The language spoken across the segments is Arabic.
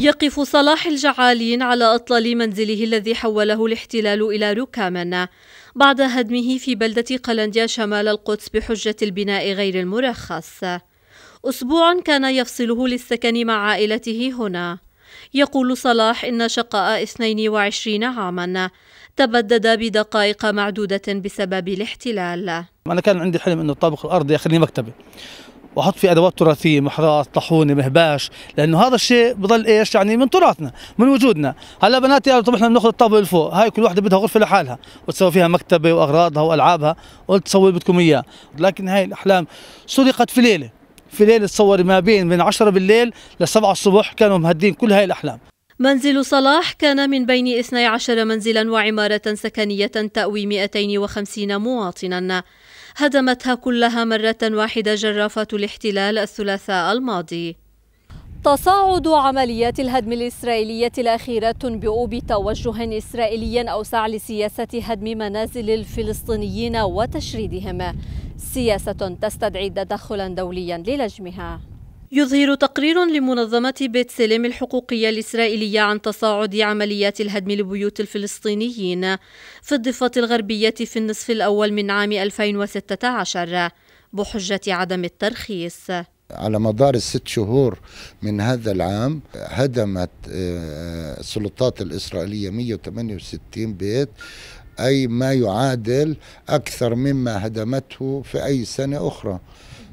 يقف صلاح الجعالين على أطلال منزله الذي حوله الاحتلال إلى ركاما بعد هدمه في بلدة قلنديا شمال القدس بحجة البناء غير المرخص أسبوع كان يفصله للسكن مع عائلته هنا يقول صلاح إن شقاء 22 عاما تبدد بدقائق معدودة بسبب الاحتلال أنا كان عندي حلم أن الطابق الأرضي يخليني مكتبي واحط فيه ادوات تراثيه محراث طاحونه مهباش لانه هذا الشيء بضل ايش يعني من تراثنا من وجودنا هلا بناتي قالوا طب احنا بناخذ اللي فوق هاي كل وحده بدها غرفه لحالها وتسوي فيها مكتبه واغراضها والعابها قلت سوي اللي بدكم اياه لكن هاي الاحلام سرقت في ليله في ليله تصوري ما بين من 10 بالليل ل 7 الصبح كانوا مهدين كل هاي الاحلام منزل صلاح كان من بين 12 منزلا وعمارة سكنية تأوي 250 مواطنا هدمتها كلها مرة واحدة جرافة الاحتلال الثلاثاء الماضي تصاعد عمليات الهدم الإسرائيلية الأخيرة تنبئ بتوجه إسرائيلي أوسع لسياسة هدم منازل الفلسطينيين وتشريدهم سياسة تستدعي تدخلا دوليا للجمها يظهر تقرير لمنظمة بيت سلم الحقوقية الإسرائيلية عن تصاعد عمليات الهدم لبيوت الفلسطينيين في الضفة الغربية في النصف الأول من عام 2016 بحجة عدم الترخيص على مدار الست شهور من هذا العام هدمت آه، السلطات الإسرائيلية 168 بيت أي ما يعادل أكثر مما هدمته في أي سنة أخرى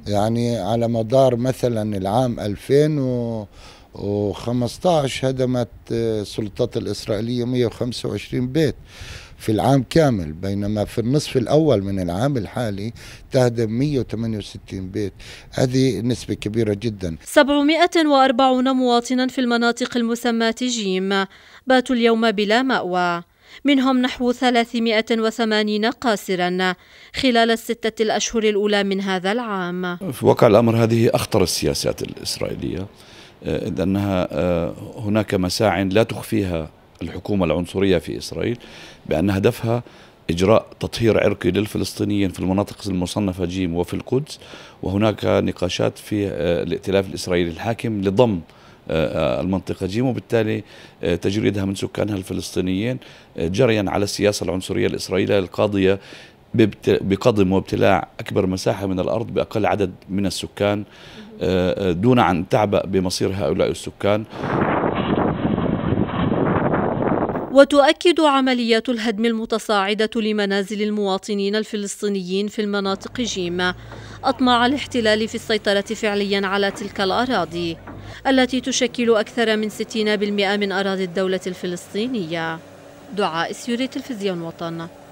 يعني على مدار مثلا العام 2015 هدمت آه، السلطات الإسرائيلية 125 بيت في العام كامل بينما في النصف الأول من العام الحالي تهدم 168 بيت هذه نسبة كبيرة جدا 740 مواطنا في المناطق المسماة جيم باتوا اليوم بلا مأوى منهم نحو 380 قاصرا خلال الستة الأشهر الأولى من هذا العام في واقع الأمر هذه أخطر السياسات الإسرائيلية آه، إذ أنها آه، هناك مساع لا تخفيها الحكومة العنصرية في إسرائيل بأن هدفها إجراء تطهير عرقي للفلسطينيين في المناطق المصنفة جيم وفي القدس وهناك نقاشات في آه، الائتلاف الإسرائيلي الحاكم لضم المنطقة جيم وبالتالي آه، تجريدها من سكانها الفلسطينيين آه، جريا على السياسة العنصرية الإسرائيلية القاضية بقضم وابتلاع أكبر مساحة من الأرض بأقل عدد من السكان آه، دون أن تعبأ بمصير هؤلاء السكان وتؤكد عمليات الهدم المتصاعدة لمنازل المواطنين الفلسطينيين في المناطق جيم أطماع الاحتلال في السيطرة فعليا على تلك الأراضي التي تشكل أكثر من 60% من أراضي الدولة الفلسطينية دعاء سيوري تلفزيون وطن